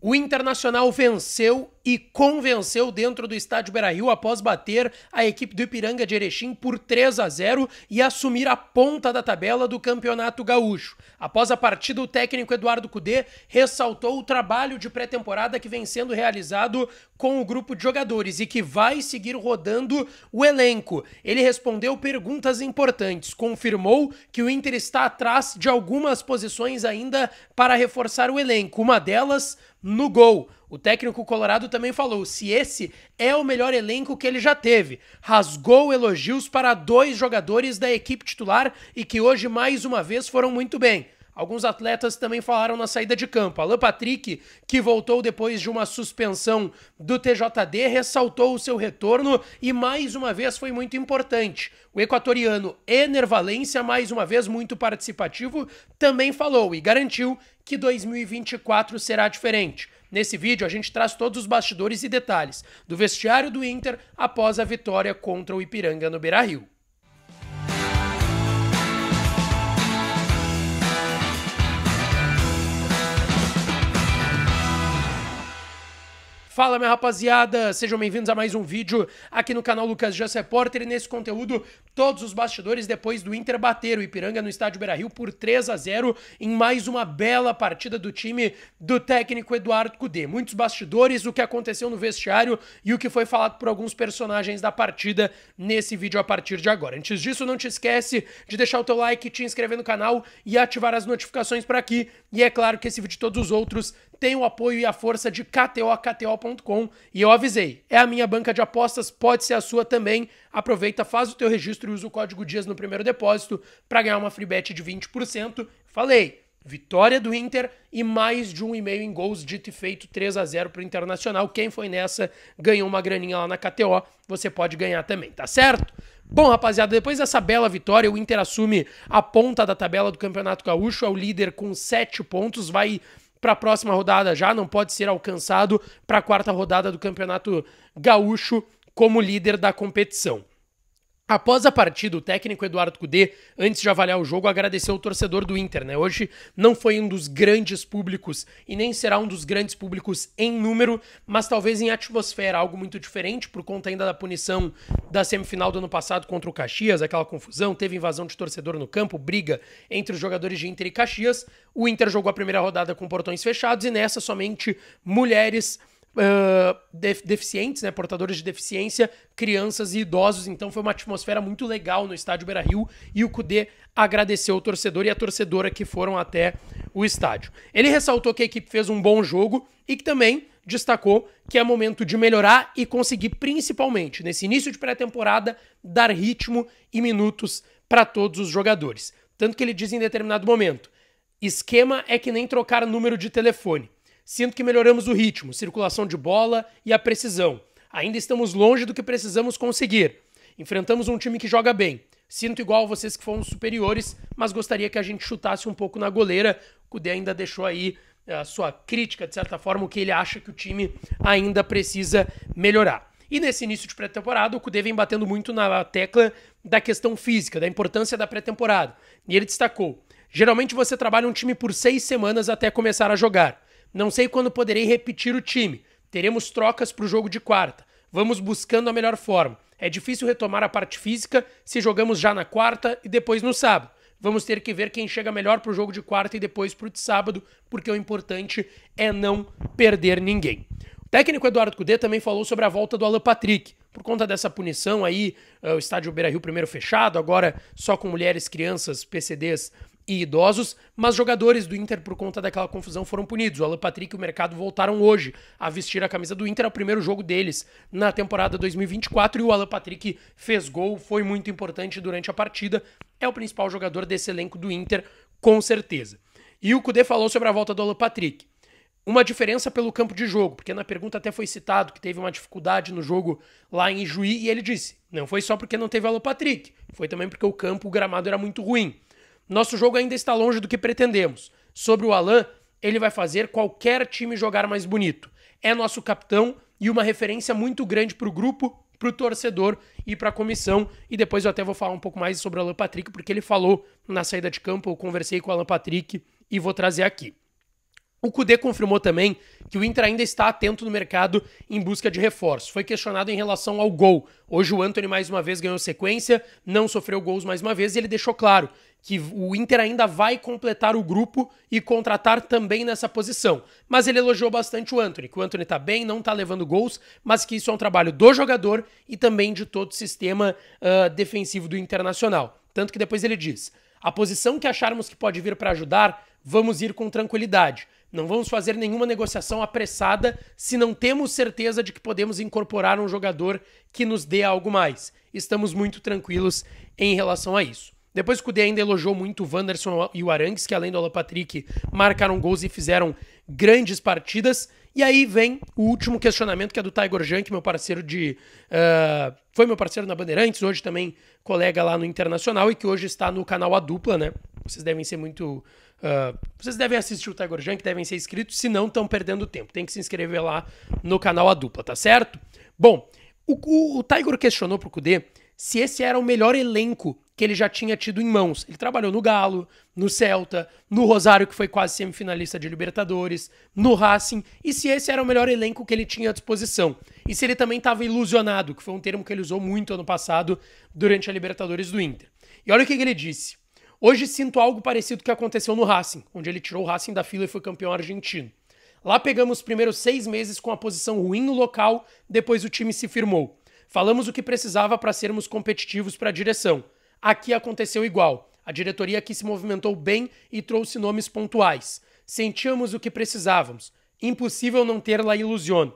O Internacional venceu e convenceu dentro do estádio Beira-Rio após bater a equipe do Ipiranga de Erechim por 3 a 0 e assumir a ponta da tabela do Campeonato Gaúcho. Após a partida, o técnico Eduardo Cudê ressaltou o trabalho de pré-temporada que vem sendo realizado com o grupo de jogadores e que vai seguir rodando o elenco. Ele respondeu perguntas importantes, confirmou que o Inter está atrás de algumas posições ainda para reforçar o elenco. Uma delas no gol. O técnico colorado também falou se esse é o melhor elenco que ele já teve. Rasgou elogios para dois jogadores da equipe titular e que hoje mais uma vez foram muito bem. Alguns atletas também falaram na saída de campo. Alan Patrick, que voltou depois de uma suspensão do TJD, ressaltou o seu retorno e mais uma vez foi muito importante. O equatoriano Ener Valência, mais uma vez muito participativo, também falou e garantiu que 2024 será diferente. Nesse vídeo a gente traz todos os bastidores e detalhes do vestiário do Inter após a vitória contra o Ipiranga no Beira-Rio. Fala, minha rapaziada! Sejam bem-vindos a mais um vídeo aqui no canal Lucas Just Repórter. E nesse conteúdo, todos os bastidores depois do Inter bater o Ipiranga no estádio Beira-Rio por 3 a 0 em mais uma bela partida do time do técnico Eduardo Cudê. Muitos bastidores, o que aconteceu no vestiário e o que foi falado por alguns personagens da partida nesse vídeo a partir de agora. Antes disso, não te esquece de deixar o teu like, te inscrever no canal e ativar as notificações para aqui. E é claro que esse vídeo e todos os outros tem o apoio e a força de KTO, KTO.com. E eu avisei, é a minha banca de apostas, pode ser a sua também. Aproveita, faz o teu registro e usa o código DIAS no primeiro depósito para ganhar uma free bet de 20%. Falei, vitória do Inter e mais de um e em gols, dito e feito, 3 a 0 para o Internacional. Quem foi nessa ganhou uma graninha lá na KTO, você pode ganhar também, tá certo? Bom, rapaziada, depois dessa bela vitória, o Inter assume a ponta da tabela do Campeonato Gaúcho, é o líder com 7 pontos, vai para a próxima rodada já, não pode ser alcançado para a quarta rodada do Campeonato Gaúcho como líder da competição. Após a partida, o técnico Eduardo Cudê, antes de avaliar o jogo, agradeceu o torcedor do Inter. Né? Hoje não foi um dos grandes públicos e nem será um dos grandes públicos em número, mas talvez em atmosfera, algo muito diferente por conta ainda da punição da semifinal do ano passado contra o Caxias, aquela confusão, teve invasão de torcedor no campo, briga entre os jogadores de Inter e Caxias. O Inter jogou a primeira rodada com portões fechados e nessa somente mulheres ah, deficientes, né, portadores de deficiência, crianças e idosos. Então foi uma atmosfera muito legal no estádio Beira Rio e o Cudê agradeceu o torcedor e a torcedora que foram até o estádio. Ele ressaltou que a equipe fez um bom jogo e que também destacou que é momento de melhorar e conseguir, principalmente nesse início de pré-temporada, dar ritmo e minutos para todos os jogadores. Tanto que ele diz em determinado momento: esquema é que nem trocar número de telefone sinto que melhoramos o ritmo, circulação de bola e a precisão. Ainda estamos longe do que precisamos conseguir. Enfrentamos um time que joga bem. Sinto igual vocês que foram superiores, mas gostaria que a gente chutasse um pouco na goleira. O Kudê ainda deixou aí eh, a sua crítica, de certa forma, o que ele acha que o time ainda precisa melhorar. E nesse início de pré-temporada, o Kudê vem batendo muito na tecla da questão física, da importância da pré-temporada. E ele destacou: geralmente você trabalha um time por seis semanas até começar a jogar. Não sei quando poderei repetir o time. Teremos trocas para o jogo de quarta. Vamos buscando a melhor forma. É difícil retomar a parte física se jogamos já na quarta e depois no sábado. Vamos ter que ver quem chega melhor para o jogo de quarta e depois para o de sábado, porque o importante é não perder ninguém. O técnico Eduardo Cudê também falou sobre a volta do Alan Patrick. Por conta dessa punição aí, eh, o estádio Beira-Rio primeiro fechado, agora só com mulheres, crianças, PCDs e idosos, mas jogadores do Inter, por conta daquela confusão, foram punidos. O Alan Patrick e o Mercado voltaram hoje a vestir a camisa do Inter, é o primeiro jogo deles na temporada 2024, e o Alan Patrick fez gol, foi muito importante durante a partida, é o principal jogador desse elenco do Inter, com certeza. E o Cudê falou sobre a volta do Alan Patrick. Uma diferença pelo campo de jogo, porque na pergunta até foi citado que teve uma dificuldade no jogo lá em Juí, e ele disse: não foi só porque não teve Alan Patrick, foi também porque o campo, o gramado era muito ruim. Nosso jogo ainda está longe do que pretendemos. Sobre o Alan, ele vai fazer qualquer time jogar mais bonito. É nosso capitão e uma referência muito grande para o grupo, para o torcedor e para a comissão. E depois eu até vou falar um pouco mais sobre o Alan Patrick, porque ele falou na saída de campo, eu conversei com o Alan Patrick e vou trazer aqui. O Cudê confirmou também que o Inter ainda está atento no mercado em busca de reforço. Foi questionado em relação ao gol. Hoje o Anthony mais uma vez ganhou sequência, não sofreu gols mais uma vez e ele deixou claro que o Inter ainda vai completar o grupo e contratar também nessa posição. Mas ele elogiou bastante o Anthony, que o Anthony está bem, não está levando gols, mas que isso é um trabalho do jogador e também de todo o sistema uh, defensivo do Internacional. Tanto que depois ele diz: a posição que acharmos que pode vir para ajudar, vamos ir com tranquilidade não vamos fazer nenhuma negociação apressada se não temos certeza de que podemos incorporar um jogador que nos dê algo mais. Estamos muito tranquilos em relação a isso. Depois que o D ainda elogiou muito o Wanderson e o Arangues, que além do Alan Patrick marcaram gols e fizeram grandes partidas. E aí vem o último questionamento, que é do Tiger Jan, que meu parceiro de. Uh, foi meu parceiro na Bandeirantes, hoje também colega lá no Internacional e que hoje está no canal A Dupla, né? Vocês devem ser muito Uh, vocês devem assistir o Tiger Junk, devem ser inscritos, se não estão perdendo tempo. Tem que se inscrever lá no canal A Dupla, tá certo? Bom, o, o, o Tiger questionou pro Kudê se esse era o melhor elenco que ele já tinha tido em mãos. Ele trabalhou no Galo, no Celta, no Rosário, que foi quase semifinalista de Libertadores, no Racing, e se esse era o melhor elenco que ele tinha à disposição. E se ele também estava ilusionado, que foi um termo que ele usou muito ano passado durante a Libertadores do Inter. E olha o que, que ele disse. Hoje sinto algo parecido que aconteceu no Racing, onde ele tirou o Racing da fila e foi campeão argentino. Lá pegamos os primeiros seis meses com a posição ruim no local, depois o time se firmou. Falamos o que precisava para sermos competitivos para a direção. Aqui aconteceu igual. A diretoria aqui se movimentou bem e trouxe nomes pontuais. Sentíamos o que precisávamos. Impossível não ter lá ilusione.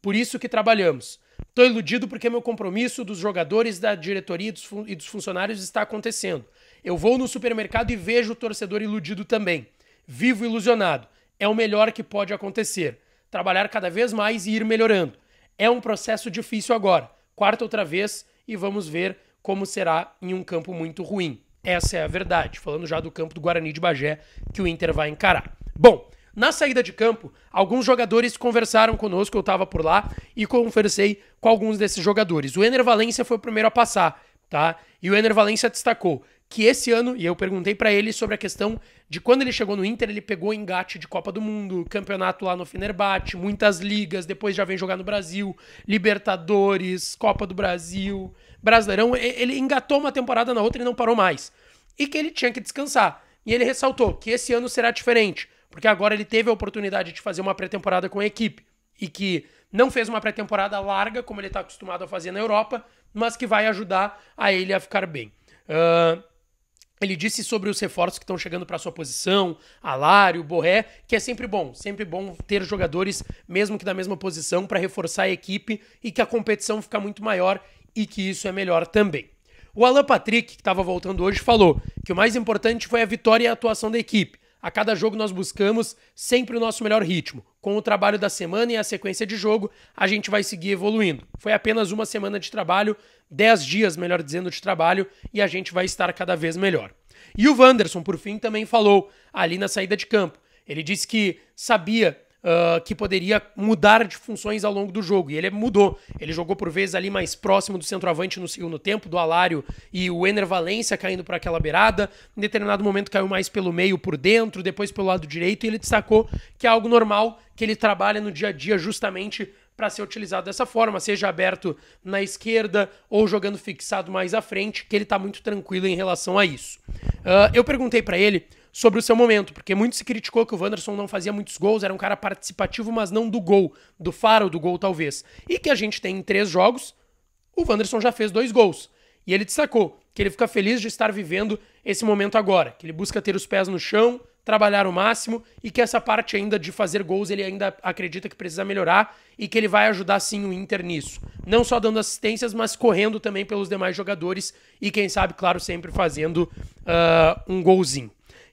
Por isso que trabalhamos. Estou iludido porque meu compromisso dos jogadores, da diretoria e dos, e dos funcionários está acontecendo. Eu vou no supermercado e vejo o torcedor iludido também. Vivo ilusionado. É o melhor que pode acontecer. Trabalhar cada vez mais e ir melhorando. É um processo difícil agora. Quarta outra vez e vamos ver como será em um campo muito ruim. Essa é a verdade, falando já do campo do Guarani de Bagé que o Inter vai encarar. Bom, na saída de campo, alguns jogadores conversaram conosco, eu estava por lá e conversei com alguns desses jogadores. O Ener Valência foi o primeiro a passar, tá? E o Ener Valência destacou que esse ano, e eu perguntei para ele sobre a questão de quando ele chegou no Inter, ele pegou engate de Copa do Mundo, campeonato lá no Fenerbahçe, muitas ligas, depois já vem jogar no Brasil, Libertadores, Copa do Brasil, Brasileirão, ele engatou uma temporada na outra e não parou mais. E que ele tinha que descansar. E ele ressaltou que esse ano será diferente, porque agora ele teve a oportunidade de fazer uma pré-temporada com a equipe e que não fez uma pré-temporada larga como ele está acostumado a fazer na Europa, mas que vai ajudar a ele a ficar bem. Uh, ele disse sobre os reforços que estão chegando para sua posição, Alário, Borré, que é sempre bom, sempre bom ter jogadores mesmo que da mesma posição para reforçar a equipe e que a competição fica muito maior e que isso é melhor também. O Alan Patrick, que estava voltando hoje, falou que o mais importante foi a vitória e a atuação da equipe. A cada jogo nós buscamos sempre o nosso melhor ritmo. Com o trabalho da semana e a sequência de jogo, a gente vai seguir evoluindo. Foi apenas uma semana de trabalho, 10 dias, melhor dizendo, de trabalho, e a gente vai estar cada vez melhor. E o Wanderson, por fim, também falou ali na saída de campo. Ele disse que sabia uh, que poderia mudar de funções ao longo do jogo. E ele mudou. Ele jogou por vezes ali mais próximo do centroavante no segundo tempo, do Alário e o Ener Valência caindo para aquela beirada. Em determinado momento caiu mais pelo meio, por dentro, depois pelo lado direito. E ele destacou que é algo normal, que ele trabalha no dia a dia justamente para ser utilizado dessa forma, seja aberto na esquerda ou jogando fixado mais à frente, que ele está muito tranquilo em relação a isso. Uh, eu perguntei para ele sobre o seu momento, porque muito se criticou que o Wanderson não fazia muitos gols, era um cara participativo, mas não do gol, do faro do gol talvez. E que a gente tem em três jogos, o Wanderson já fez dois gols. E ele destacou que ele fica feliz de estar vivendo esse momento agora, que ele busca ter os pés no chão, trabalhar o máximo e que essa parte ainda de fazer gols ele ainda acredita que precisa melhorar e que ele vai ajudar sim o Inter nisso. Não só dando assistências, mas correndo também pelos demais jogadores e quem sabe, claro, sempre fazendo uh, um golzinho.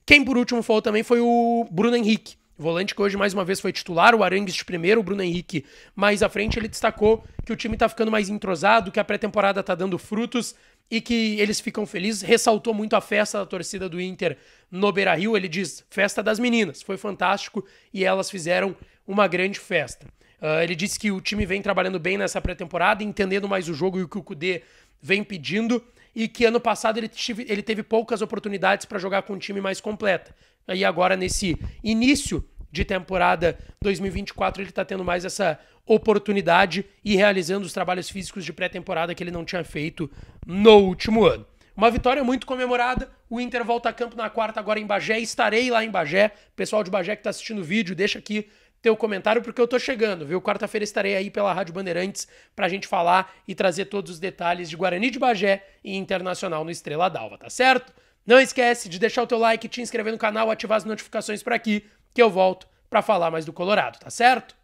Quem por último falou também foi o Bruno Henrique. Volante que hoje mais uma vez foi titular, o Arangues de primeiro, o Bruno Henrique mais à frente. Ele destacou que o time está ficando mais entrosado, que a pré-temporada está dando frutos e que eles ficam felizes. Ressaltou muito a festa da torcida do Inter no Beira Rio. Ele diz: festa das meninas, foi fantástico e elas fizeram uma grande festa. Uh, ele disse que o time vem trabalhando bem nessa pré-temporada, entendendo mais o jogo e o que o Kudê vem pedindo e que ano passado ele, tive, ele teve poucas oportunidades para jogar com um time mais completo. Aí agora, nesse início de temporada 2024, ele está tendo mais essa oportunidade e realizando os trabalhos físicos de pré-temporada que ele não tinha feito no último ano. Uma vitória muito comemorada. O Inter volta a campo na quarta, agora em Bagé. Estarei lá em Bagé. Pessoal de Bagé que está assistindo o vídeo, deixa aqui teu comentário, porque eu tô chegando, viu? Quarta-feira estarei aí pela Rádio Bandeirantes para a gente falar e trazer todos os detalhes de Guarani de Bagé e Internacional no Estrela d'Alva, tá certo? Não esquece de deixar o teu like, te inscrever no canal, ativar as notificações por aqui, que eu volto para falar mais do Colorado, tá certo?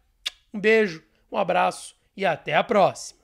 Um beijo, um abraço e até a próxima!